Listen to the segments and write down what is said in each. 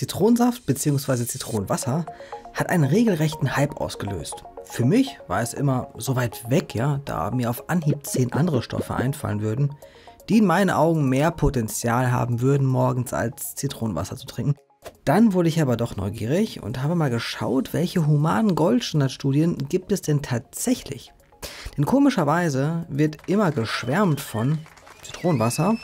Zitronensaft bzw. Zitronenwasser hat einen regelrechten Hype ausgelöst. Für mich war es immer so weit weg, ja, da mir auf Anhieb zehn andere Stoffe einfallen würden, die in meinen Augen mehr Potenzial haben würden, morgens als Zitronenwasser zu trinken. Dann wurde ich aber doch neugierig und habe mal geschaut, welche humanen Goldstandardstudien gibt es denn tatsächlich. Denn komischerweise wird immer geschwärmt von Zitronenwasser,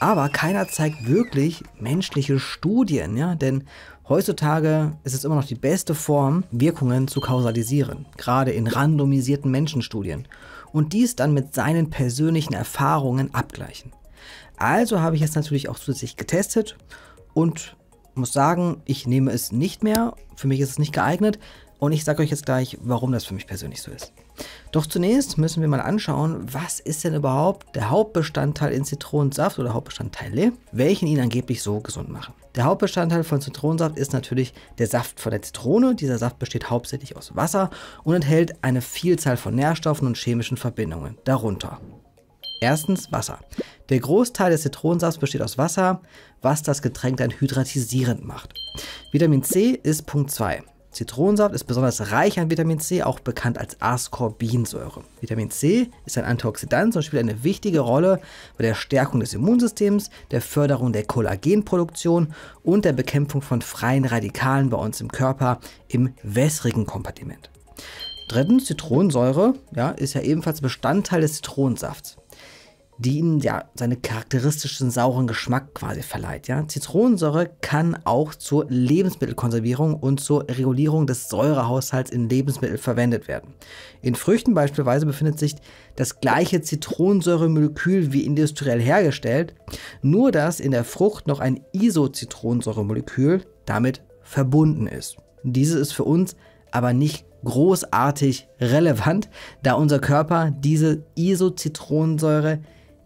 aber keiner zeigt wirklich menschliche Studien, ja, denn heutzutage ist es immer noch die beste Form, Wirkungen zu kausalisieren, gerade in randomisierten Menschenstudien und dies dann mit seinen persönlichen Erfahrungen abgleichen. Also habe ich es natürlich auch zusätzlich getestet und muss sagen, ich nehme es nicht mehr. Für mich ist es nicht geeignet. Und ich sage euch jetzt gleich, warum das für mich persönlich so ist. Doch zunächst müssen wir mal anschauen, was ist denn überhaupt der Hauptbestandteil in Zitronensaft oder Hauptbestandteil Le, welchen ihn angeblich so gesund machen. Der Hauptbestandteil von Zitronensaft ist natürlich der Saft von der Zitrone. Dieser Saft besteht hauptsächlich aus Wasser und enthält eine Vielzahl von Nährstoffen und chemischen Verbindungen, darunter Erstens Wasser. Der Großteil des Zitronensafts besteht aus Wasser, was das Getränk dann hydratisierend macht. Vitamin C ist Punkt 2. Zitronensaft ist besonders reich an Vitamin C, auch bekannt als Ascorbinsäure. Vitamin C ist ein Antioxidant und spielt eine wichtige Rolle bei der Stärkung des Immunsystems, der Förderung der Kollagenproduktion und der Bekämpfung von freien Radikalen bei uns im Körper im wässrigen Kompartiment. Drittens, Zitronensäure ja, ist ja ebenfalls Bestandteil des Zitronensafts die ihnen ja seinen charakteristischen sauren Geschmack quasi verleiht. Ja? Zitronensäure kann auch zur Lebensmittelkonservierung und zur Regulierung des Säurehaushalts in Lebensmitteln verwendet werden. In Früchten beispielsweise befindet sich das gleiche Zitronensäuremolekül wie industriell hergestellt, nur dass in der Frucht noch ein Isozitronensäuremolekül damit verbunden ist. Dieses ist für uns aber nicht großartig relevant, da unser Körper diese Isozitronensäure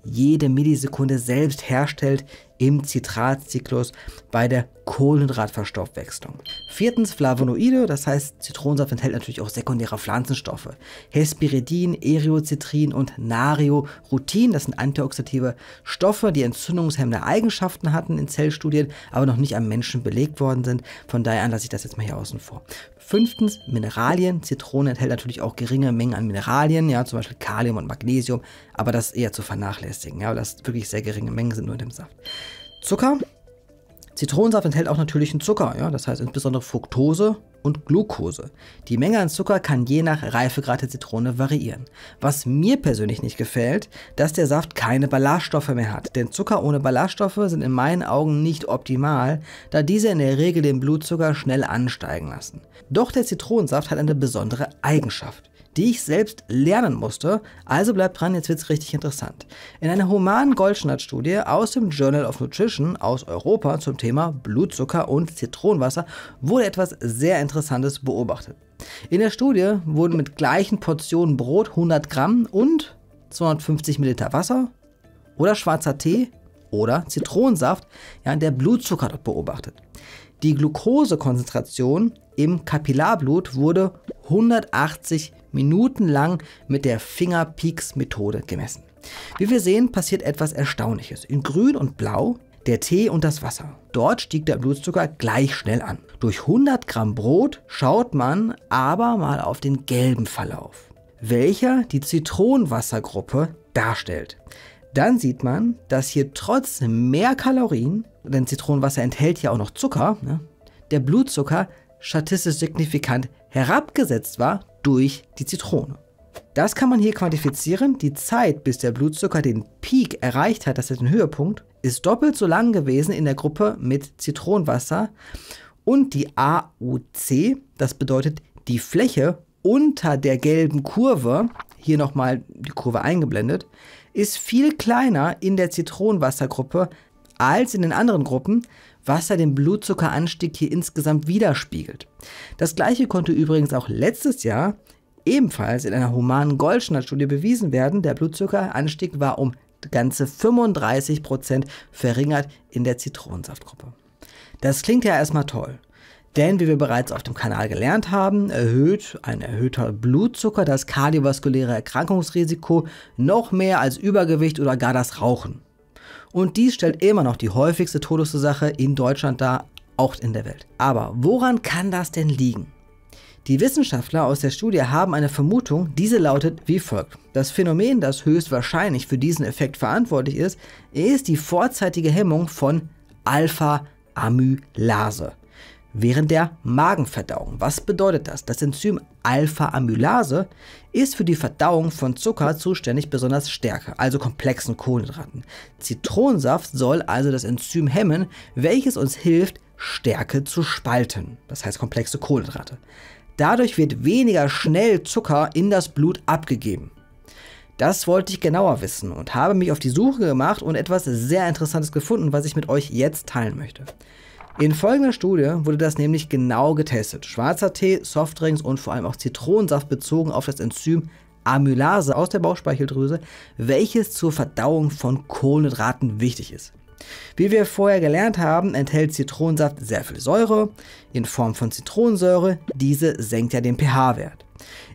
jede Millisekunde selbst herstellt im Zitratzyklus bei der Kohlenhydratverstoffwechslung. Viertens Flavonoide, das heißt Zitronensaft enthält natürlich auch sekundäre Pflanzenstoffe. Hesperidin, Eriocitrin und Nariorutin, das sind antioxidative Stoffe, die entzündungshemmende Eigenschaften hatten in Zellstudien, aber noch nicht am Menschen belegt worden sind. Von daher lasse ich das jetzt mal hier außen vor. Fünftens Mineralien. Zitrone enthält natürlich auch geringe Mengen an Mineralien, ja, zum Beispiel Kalium und Magnesium, aber das eher zu vernachlässigen, ja, weil das wirklich sehr geringe Mengen sind nur in dem Saft. Zucker Zitronensaft enthält auch natürlichen Zucker, ja, das heißt insbesondere Fructose und Glucose. Die Menge an Zucker kann je nach Reifegrad der Zitrone variieren. Was mir persönlich nicht gefällt, dass der Saft keine Ballaststoffe mehr hat. Denn Zucker ohne Ballaststoffe sind in meinen Augen nicht optimal, da diese in der Regel den Blutzucker schnell ansteigen lassen. Doch der Zitronensaft hat eine besondere Eigenschaft die ich selbst lernen musste. Also bleibt dran, jetzt wird es richtig interessant. In einer humanen Goldstandard-Studie aus dem Journal of Nutrition aus Europa zum Thema Blutzucker und Zitronenwasser wurde etwas sehr Interessantes beobachtet. In der Studie wurden mit gleichen Portionen Brot 100 Gramm und 250 Milliliter Wasser oder schwarzer Tee oder Zitronensaft ja, der Blutzucker beobachtet. Die Glukosekonzentration im Kapillarblut wurde 180 Minuten lang mit der Fingerpeaks-Methode gemessen. Wie wir sehen, passiert etwas Erstaunliches. In Grün und Blau der Tee und das Wasser. Dort stieg der Blutzucker gleich schnell an. Durch 100 Gramm Brot schaut man aber mal auf den gelben Verlauf, welcher die Zitronenwassergruppe darstellt. Dann sieht man, dass hier trotz mehr Kalorien denn Zitronenwasser enthält ja auch noch Zucker, ne, der Blutzucker statistisch signifikant herabgesetzt war durch die Zitrone. Das kann man hier quantifizieren. Die Zeit, bis der Blutzucker den Peak erreicht hat, das ist ein Höhepunkt, ist doppelt so lang gewesen in der Gruppe mit Zitronenwasser. Und die AUC, das bedeutet die Fläche unter der gelben Kurve, hier nochmal die Kurve eingeblendet, ist viel kleiner in der Zitronenwassergruppe als in den anderen Gruppen, was ja den Blutzuckeranstieg hier insgesamt widerspiegelt. Das gleiche konnte übrigens auch letztes Jahr ebenfalls in einer humanen goldschnitt bewiesen werden. Der Blutzuckeranstieg war um ganze 35% Prozent verringert in der Zitronensaftgruppe. Das klingt ja erstmal toll. Denn wie wir bereits auf dem Kanal gelernt haben, erhöht ein erhöhter Blutzucker das kardiovaskuläre Erkrankungsrisiko noch mehr als Übergewicht oder gar das Rauchen. Und dies stellt immer noch die häufigste Todesursache in Deutschland dar, auch in der Welt. Aber woran kann das denn liegen? Die Wissenschaftler aus der Studie haben eine Vermutung, diese lautet wie folgt. Das Phänomen, das höchstwahrscheinlich für diesen Effekt verantwortlich ist, ist die vorzeitige Hemmung von Alpha-Amylase während der Magenverdauung. Was bedeutet das? Das Enzym Alpha-Amylase ist für die Verdauung von Zucker zuständig, besonders Stärke, also komplexen Kohlenhydraten. Zitronensaft soll also das Enzym hemmen, welches uns hilft, Stärke zu spalten, das heißt komplexe Kohlenhydrate. Dadurch wird weniger schnell Zucker in das Blut abgegeben. Das wollte ich genauer wissen und habe mich auf die Suche gemacht und etwas sehr Interessantes gefunden, was ich mit euch jetzt teilen möchte. In folgender Studie wurde das nämlich genau getestet. Schwarzer Tee, Softdrinks und vor allem auch Zitronensaft bezogen auf das Enzym Amylase aus der Bauchspeicheldrüse, welches zur Verdauung von Kohlenhydraten wichtig ist. Wie wir vorher gelernt haben, enthält Zitronensaft sehr viel Säure in Form von Zitronensäure. Diese senkt ja den pH-Wert.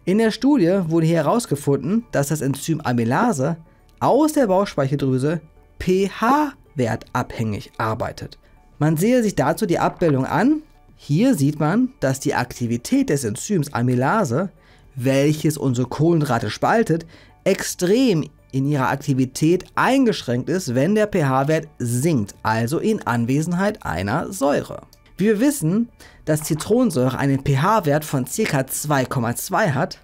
In der Studie wurde hier herausgefunden, dass das Enzym Amylase aus der Bauchspeicheldrüse ph wert abhängig arbeitet. Man sehe sich dazu die Abbildung an. Hier sieht man, dass die Aktivität des Enzyms Amylase, welches unsere Kohlenrate spaltet, extrem in ihrer Aktivität eingeschränkt ist, wenn der pH-Wert sinkt, also in Anwesenheit einer Säure. wir wissen, dass Zitronensäure einen pH-Wert von ca. 2,2 hat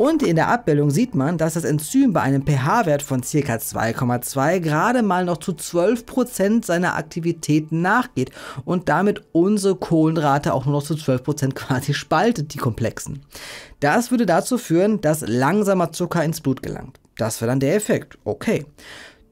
und in der Abbildung sieht man, dass das Enzym bei einem pH-Wert von ca. 2,2 gerade mal noch zu 12% seiner Aktivitäten nachgeht und damit unsere Kohlenrate auch nur noch zu 12% quasi spaltet, die komplexen. Das würde dazu führen, dass langsamer Zucker ins Blut gelangt. Das wäre dann der Effekt. Okay.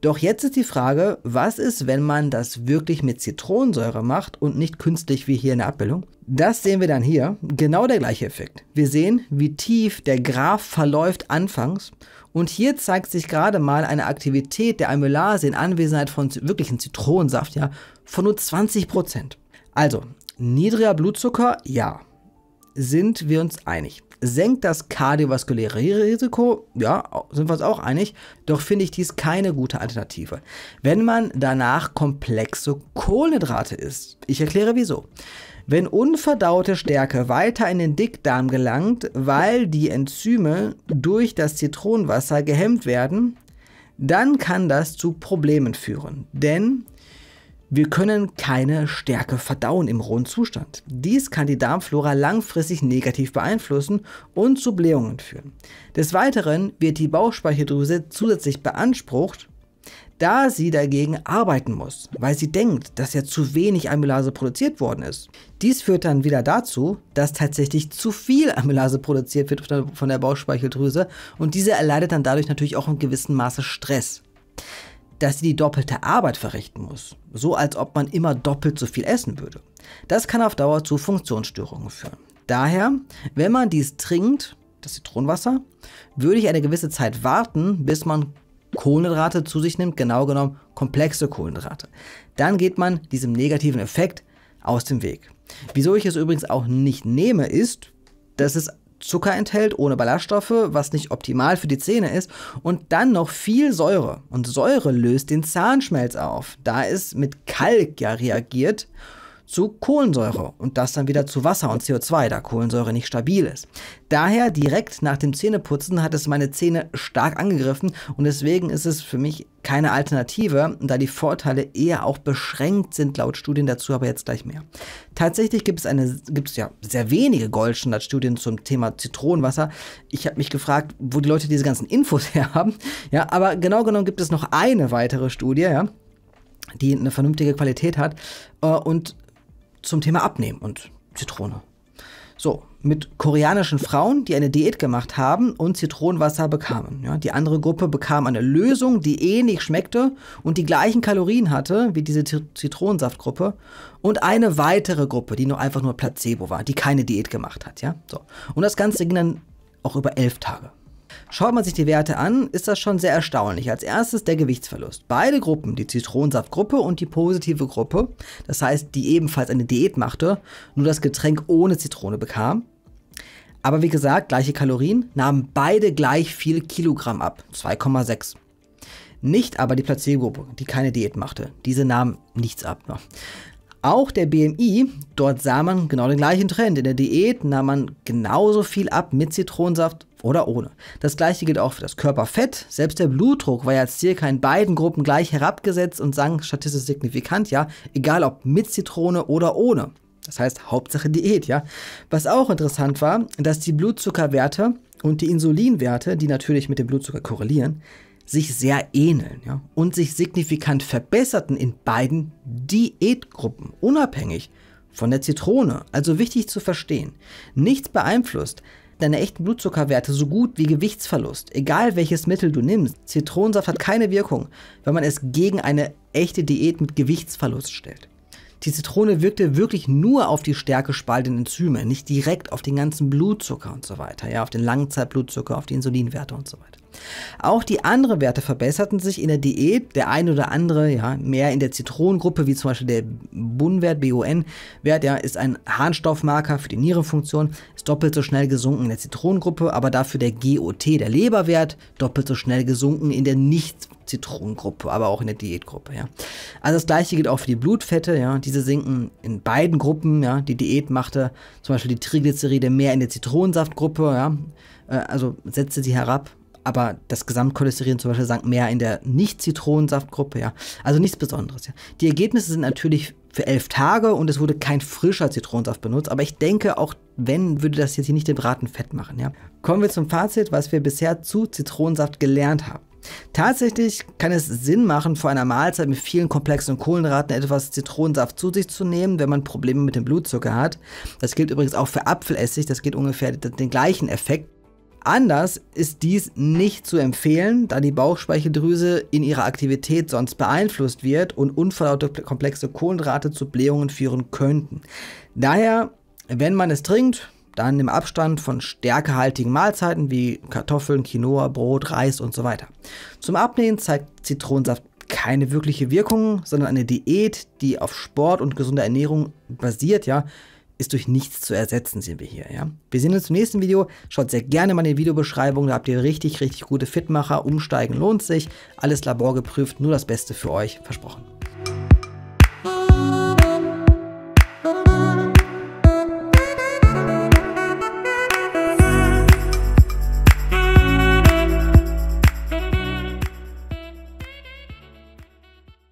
Doch jetzt ist die Frage, was ist, wenn man das wirklich mit Zitronensäure macht und nicht künstlich wie hier in der Abbildung? Das sehen wir dann hier, genau der gleiche Effekt. Wir sehen, wie tief der Graph verläuft anfangs und hier zeigt sich gerade mal eine Aktivität der Amylase in Anwesenheit von wirklichen Zitronensaft ja, von nur 20%. Also, niedriger Blutzucker, ja, sind wir uns einig senkt das kardiovaskuläre Risiko, ja, sind wir uns auch einig, doch finde ich dies keine gute Alternative. Wenn man danach komplexe Kohlenhydrate isst, ich erkläre wieso. Wenn unverdaute Stärke weiter in den Dickdarm gelangt, weil die Enzyme durch das Zitronenwasser gehemmt werden, dann kann das zu Problemen führen. Denn wir können keine Stärke verdauen im rohen Zustand. Dies kann die Darmflora langfristig negativ beeinflussen und zu Blähungen führen. Des Weiteren wird die Bauchspeicheldrüse zusätzlich beansprucht, da sie dagegen arbeiten muss, weil sie denkt, dass ja zu wenig Amylase produziert worden ist. Dies führt dann wieder dazu, dass tatsächlich zu viel Amylase produziert wird von der Bauchspeicheldrüse und diese erleidet dann dadurch natürlich auch in gewissem Maße Stress dass sie die doppelte Arbeit verrichten muss, so als ob man immer doppelt so viel essen würde. Das kann auf Dauer zu Funktionsstörungen führen. Daher, wenn man dies trinkt, das Zitronenwasser, würde ich eine gewisse Zeit warten, bis man Kohlenhydrate zu sich nimmt, genau genommen komplexe Kohlenhydrate. Dann geht man diesem negativen Effekt aus dem Weg. Wieso ich es übrigens auch nicht nehme, ist, dass es Zucker enthält, ohne Ballaststoffe, was nicht optimal für die Zähne ist, und dann noch viel Säure. Und Säure löst den Zahnschmelz auf. Da es mit Kalk ja reagiert zu Kohlensäure und das dann wieder zu Wasser und CO2, da Kohlensäure nicht stabil ist. Daher direkt nach dem Zähneputzen hat es meine Zähne stark angegriffen und deswegen ist es für mich keine Alternative, da die Vorteile eher auch beschränkt sind laut Studien dazu, aber jetzt gleich mehr. Tatsächlich gibt es eine gibt es ja sehr wenige Goldstandardstudien zum Thema Zitronenwasser. Ich habe mich gefragt, wo die Leute diese ganzen Infos her haben. Ja, aber genau genommen gibt es noch eine weitere Studie, ja, die eine vernünftige Qualität hat. Äh, und zum Thema Abnehmen und Zitrone. So, mit koreanischen Frauen, die eine Diät gemacht haben und Zitronenwasser bekamen. Ja, die andere Gruppe bekam eine Lösung, die ähnlich eh schmeckte und die gleichen Kalorien hatte wie diese Zitronensaftgruppe und eine weitere Gruppe, die nur einfach nur Placebo war, die keine Diät gemacht hat. Ja, so. Und das Ganze ging dann auch über elf Tage. Schaut man sich die Werte an, ist das schon sehr erstaunlich. Als erstes der Gewichtsverlust. Beide Gruppen, die Zitronensaftgruppe und die positive Gruppe, das heißt, die ebenfalls eine Diät machte, nur das Getränk ohne Zitrone bekam. Aber wie gesagt, gleiche Kalorien, nahmen beide gleich viel Kilogramm ab, 2,6. Nicht aber die Placebo-Gruppe, die keine Diät machte. Diese nahm nichts ab. Ne? Auch der BMI, dort sah man genau den gleichen Trend. In der Diät nahm man genauso viel ab mit Zitronensaft oder ohne. Das gleiche gilt auch für das Körperfett. Selbst der Blutdruck war ja als circa in beiden Gruppen gleich herabgesetzt und sank statistisch signifikant, ja, egal ob mit Zitrone oder ohne. Das heißt Hauptsache Diät, ja. Was auch interessant war, dass die Blutzuckerwerte und die Insulinwerte, die natürlich mit dem Blutzucker korrelieren, sich sehr ähneln ja, und sich signifikant verbesserten in beiden Diätgruppen, unabhängig von der Zitrone. Also wichtig zu verstehen. Nichts beeinflusst, deine echten Blutzuckerwerte so gut wie Gewichtsverlust. Egal welches Mittel du nimmst, Zitronensaft hat keine Wirkung, wenn man es gegen eine echte Diät mit Gewichtsverlust stellt. Die Zitrone wirkte wirklich nur auf die stärke spaltenden Enzyme, nicht direkt auf den ganzen Blutzucker und so weiter, ja, auf den Langzeitblutzucker, auf die Insulinwerte und so weiter. Auch die anderen Werte verbesserten sich in der Diät. Der ein oder andere, ja, mehr in der Zitronengruppe, wie zum Beispiel der BUN-Wert, BUN-Wert, ja, ist ein Harnstoffmarker für die Nierenfunktion, ist doppelt so schnell gesunken in der Zitronengruppe, aber dafür der GOT, der Leberwert, doppelt so schnell gesunken in der nicht Zitronengruppe, aber auch in der Diätgruppe, ja. Also das gleiche gilt auch für die Blutfette, ja. Diese sinken in beiden Gruppen, ja. Die Diät machte zum Beispiel die Triglyceride mehr in der Zitronensaftgruppe, ja. Äh, also setzte sie herab, aber das Gesamtcholesterin zum Beispiel sank mehr in der Nicht-Zitronensaftgruppe, ja. Also nichts Besonderes, ja. Die Ergebnisse sind natürlich für elf Tage und es wurde kein frischer Zitronensaft benutzt, aber ich denke, auch wenn, würde das jetzt hier nicht den Braten fett machen, ja. Kommen wir zum Fazit, was wir bisher zu Zitronensaft gelernt haben. Tatsächlich kann es Sinn machen, vor einer Mahlzeit mit vielen komplexen Kohlenraten etwas Zitronensaft zu sich zu nehmen, wenn man Probleme mit dem Blutzucker hat. Das gilt übrigens auch für Apfelessig, das geht ungefähr den gleichen Effekt. Anders ist dies nicht zu empfehlen, da die Bauchspeicheldrüse in ihrer Aktivität sonst beeinflusst wird und unverdaute komplexe Kohlenhydrate zu Blähungen führen könnten. Daher, wenn man es trinkt, dann im Abstand von stärkehaltigen Mahlzeiten wie Kartoffeln, Quinoa, Brot, Reis und so weiter. Zum Abnehmen zeigt Zitronensaft keine wirkliche Wirkung, sondern eine Diät, die auf Sport und gesunder Ernährung basiert, ja, ist durch nichts zu ersetzen, sehen wir hier. Ja? Wir sehen uns im nächsten Video. Schaut sehr gerne mal in die Videobeschreibung. Da habt ihr richtig, richtig gute Fitmacher. Umsteigen lohnt sich. Alles laborgeprüft. Nur das Beste für euch. Versprochen.